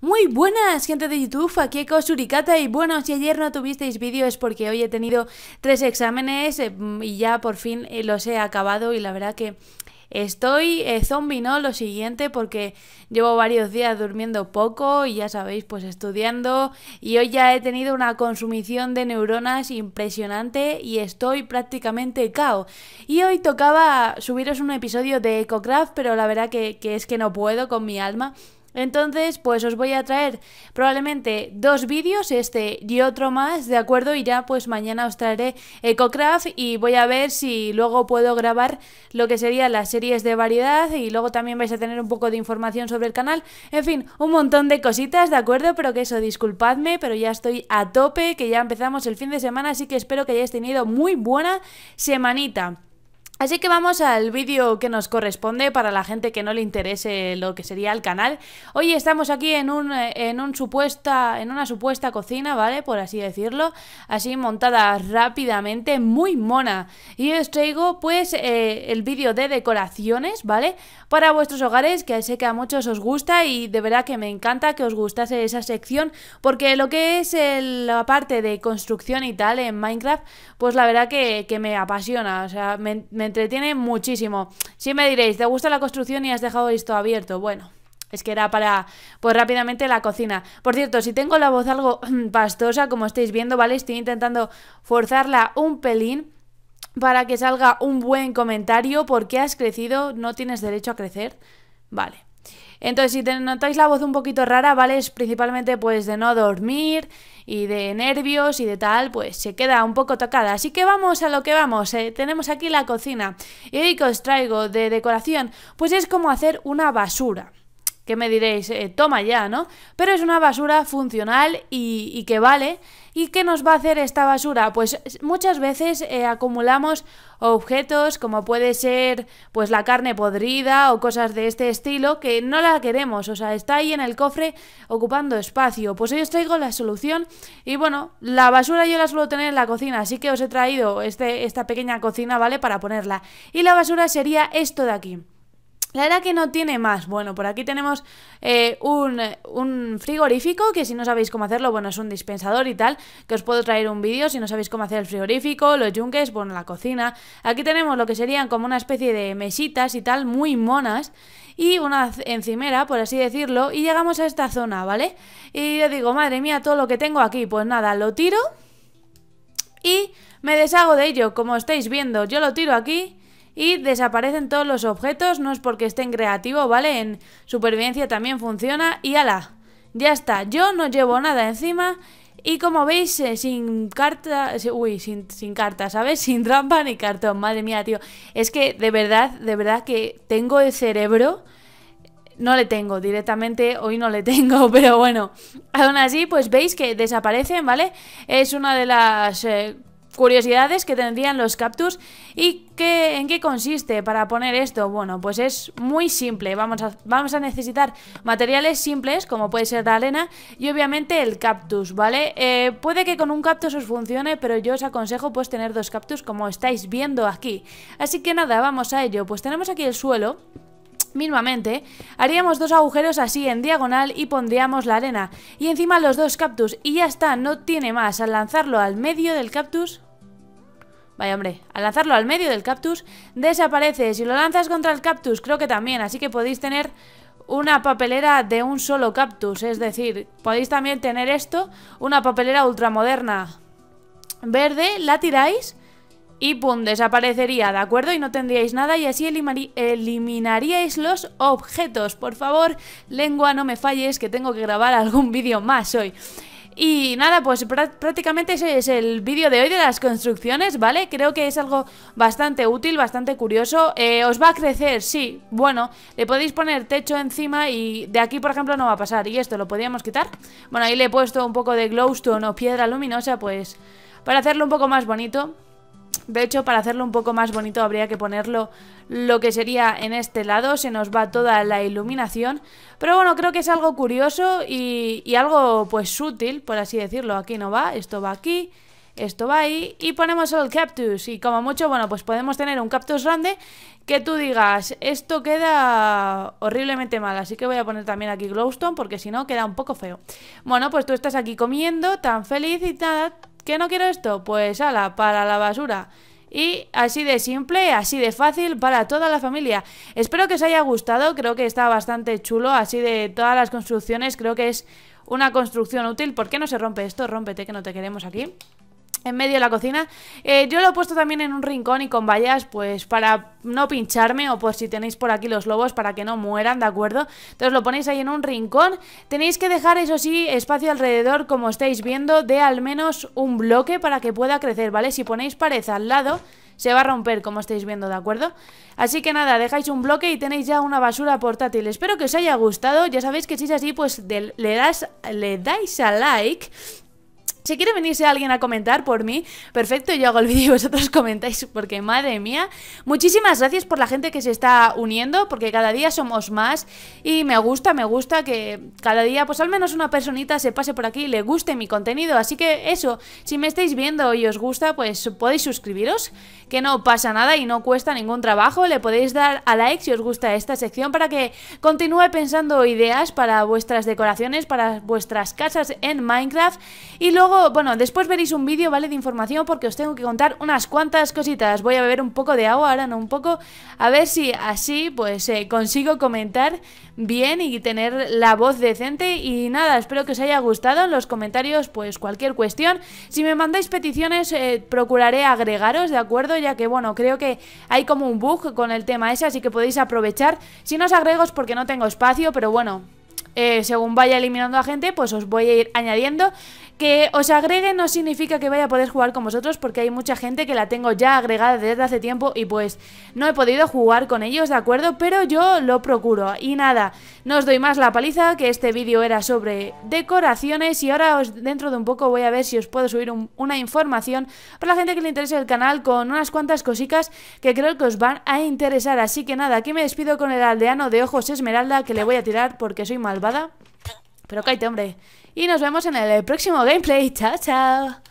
Muy buenas gente de YouTube, aquí Eko Suricata y bueno, si ayer no tuvisteis vídeo es porque hoy he tenido tres exámenes eh, mm, y ya por fin eh, los he acabado y la verdad que estoy eh, zombie, ¿no? Lo siguiente, porque llevo varios días durmiendo poco y ya sabéis, pues estudiando. Y hoy ya he tenido una consumición de neuronas impresionante y estoy prácticamente cao. Y hoy tocaba subiros un episodio de EcoCraft, pero la verdad que, que es que no puedo con mi alma. Entonces, pues os voy a traer probablemente dos vídeos, este y otro más, ¿de acuerdo? Y ya pues mañana os traeré EcoCraft y voy a ver si luego puedo grabar lo que serían las series de variedad y luego también vais a tener un poco de información sobre el canal. En fin, un montón de cositas, ¿de acuerdo? Pero que eso, disculpadme, pero ya estoy a tope, que ya empezamos el fin de semana, así que espero que hayáis tenido muy buena semanita. Así que vamos al vídeo que nos corresponde para la gente que no le interese lo que sería el canal. Hoy estamos aquí en, un, eh, en, un supuesta, en una supuesta cocina, ¿vale? Por así decirlo, así montada rápidamente, muy mona. Y os traigo pues eh, el vídeo de decoraciones, ¿vale? Para vuestros hogares, que sé que a muchos os gusta y de verdad que me encanta que os gustase esa sección, porque lo que es la parte de construcción y tal en Minecraft, pues la verdad que, que me apasiona, o sea, me, me entretiene muchísimo. Si me diréis, ¿te gusta la construcción y has dejado esto abierto? Bueno, es que era para, pues rápidamente la cocina. Por cierto, si tengo la voz algo pastosa, como estáis viendo, ¿vale? Estoy intentando forzarla un pelín para que salga un buen comentario. porque has crecido? ¿No tienes derecho a crecer? Vale. Entonces, si te notáis la voz un poquito rara, ¿vale? Es principalmente pues de no dormir y de nervios y de tal, pues se queda un poco tocada. Así que vamos a lo que vamos. Eh. Tenemos aquí la cocina. Y hoy que os traigo de decoración, pues es como hacer una basura que me diréis, eh, toma ya, ¿no? Pero es una basura funcional y, que vale. ¿Y qué nos va a hacer esta basura? Pues eh, muchas veces eh, acumulamos objetos como puede ser pues la carne podrida o cosas de este estilo que no la queremos, o sea, está ahí en el cofre ocupando espacio. Pues hoy os traigo la solución y bueno, la basura yo la suelo tener en la cocina, así que os he traído este, esta pequeña cocina, ¿vale? Para ponerla. Y la basura sería esto de aquí. La verdad que no tiene más. Bueno, por aquí tenemos eh, un, un, frigorífico, que si no sabéis cómo hacerlo, bueno, es un dispensador y tal, que os puedo traer un vídeo si no sabéis cómo hacer el frigorífico, los yunques, bueno, la cocina. Aquí tenemos lo que serían como una especie de mesitas y tal, muy monas, y una encimera, por así decirlo, y llegamos a esta zona, ¿vale? Y yo digo, madre mía, todo lo que tengo aquí, pues nada, lo tiro y me deshago de ello, como estáis viendo, yo lo tiro aquí y desaparecen todos los objetos, no es porque estén creativos, ¿vale? En supervivencia también funciona y ala, ya está, yo no llevo nada encima y como veis, eh, sin carta, eh, uy, sin, sin carta, ¿sabes? Sin trampa ni cartón, madre mía, tío. Es que de verdad, de verdad que tengo el cerebro no le tengo, directamente hoy no le tengo, pero bueno, aún así pues veis que desaparecen, ¿vale? Es una de las eh, curiosidades que tendrían los cactus y qué, en qué consiste para poner esto. Bueno, pues es muy simple. Vamos a, vamos a necesitar materiales simples como puede ser la arena y obviamente el cactus, ¿vale? Eh, puede que con un cactus os funcione, pero yo os aconsejo pues tener dos cactus como estáis viendo aquí. Así que nada, vamos a ello. Pues tenemos aquí el suelo. Mínimamente, haríamos dos agujeros así en diagonal y pondríamos la arena. Y encima los dos cactus. Y ya está, no tiene más. Al lanzarlo al medio del cactus... Vaya hombre, al lanzarlo al medio del cactus desaparece. Si lo lanzas contra el cactus creo que también. Así que podéis tener una papelera de un solo cactus. Es decir, podéis también tener esto, una papelera ultramoderna verde, la tiráis y pum, desaparecería, ¿de acuerdo? Y no tendríais nada y así eliminaríais los objetos. Por favor, lengua, no me falles, que tengo que grabar algún vídeo más hoy. Y nada, pues prácticamente ese es el vídeo de hoy de las construcciones, ¿vale? Creo que es algo bastante útil, bastante curioso. Eh, ¿Os va a crecer? Sí, bueno, le podéis poner techo encima y de aquí, por ejemplo, no va a pasar. ¿Y esto lo podríamos quitar? Bueno, ahí le he puesto un poco de glowstone o piedra luminosa, pues para hacerlo un poco más bonito. De hecho, para hacerlo un poco más bonito habría que ponerlo lo que sería en este lado, se nos va toda la iluminación. Pero bueno, creo que es algo curioso y, algo pues útil, por así decirlo. Aquí no va, esto va aquí esto va ahí y ponemos el cactus y como mucho, bueno, pues podemos tener un cactus grande que tú digas, esto queda horriblemente mal, así que voy a poner también aquí glowstone porque si no queda un poco feo. Bueno, pues tú estás aquí comiendo, tan feliz y nada, ¿Que no quiero esto? Pues ala, para la basura. Y así de simple, así de fácil para toda la familia. Espero que os haya gustado, creo que está bastante chulo, así de todas las construcciones, creo que es una construcción útil. ¿Por qué no se rompe esto? Rómpete que no te queremos aquí en medio de la cocina. Eh, yo lo he puesto también en un rincón y con vallas, pues para no pincharme o por pues, si tenéis por aquí los lobos para que no mueran, ¿de acuerdo? Entonces lo ponéis ahí en un rincón. Tenéis que dejar, eso sí, espacio alrededor, como estáis viendo, de al menos un bloque para que pueda crecer, ¿vale? Si ponéis pared al lado... Se va a romper, como estáis viendo, ¿de acuerdo? Así que nada, dejáis un bloque y tenéis ya una basura portátil. Espero que os haya gustado. Ya sabéis que si es así, pues le, das, le dais a like si quiere venirse alguien a comentar por mí, perfecto, yo hago el vídeo y vosotros comentáis, porque madre mía. Muchísimas gracias por la gente que se está uniendo, porque cada día somos más y me gusta, me gusta que cada día, pues al menos una personita se pase por aquí y le guste mi contenido. Así que eso, si me estáis viendo y os gusta, pues podéis suscribiros, que no pasa nada y no cuesta ningún trabajo. Le podéis dar a like si os gusta esta sección para que continúe pensando ideas para vuestras decoraciones, para vuestras casas en Minecraft y luego bueno, después veréis un vídeo, ¿vale? De información porque os tengo que contar unas cuantas cositas. Voy a beber un poco de agua, ahora no un poco, a ver si así pues eh, consigo comentar bien y tener la voz decente. Y nada, espero que os haya gustado. En los comentarios pues cualquier cuestión. Si me mandáis peticiones eh, procuraré agregaros, ¿de acuerdo? Ya que bueno, creo que hay como un bug con el tema ese, así que podéis aprovechar. Si no os agrego es porque no tengo espacio, pero bueno... Eh, según vaya eliminando a gente, pues os voy a ir añadiendo. Que os agregue no significa que vaya a poder jugar con vosotros porque hay mucha gente que la tengo ya agregada desde hace tiempo y pues no he podido jugar con ellos, ¿de acuerdo? Pero yo lo procuro. Y nada, no os doy más la paliza, que este vídeo era sobre decoraciones y ahora dentro de un poco voy a ver si os puedo subir una información para la gente que le interese el canal con unas cuantas cositas que creo que os van a interesar. Así que nada, aquí me despido con el aldeano de ojos esmeralda que le voy a tirar porque soy malvada. Pero cállate, hombre. Y nos vemos en el próximo gameplay. Chao, chao.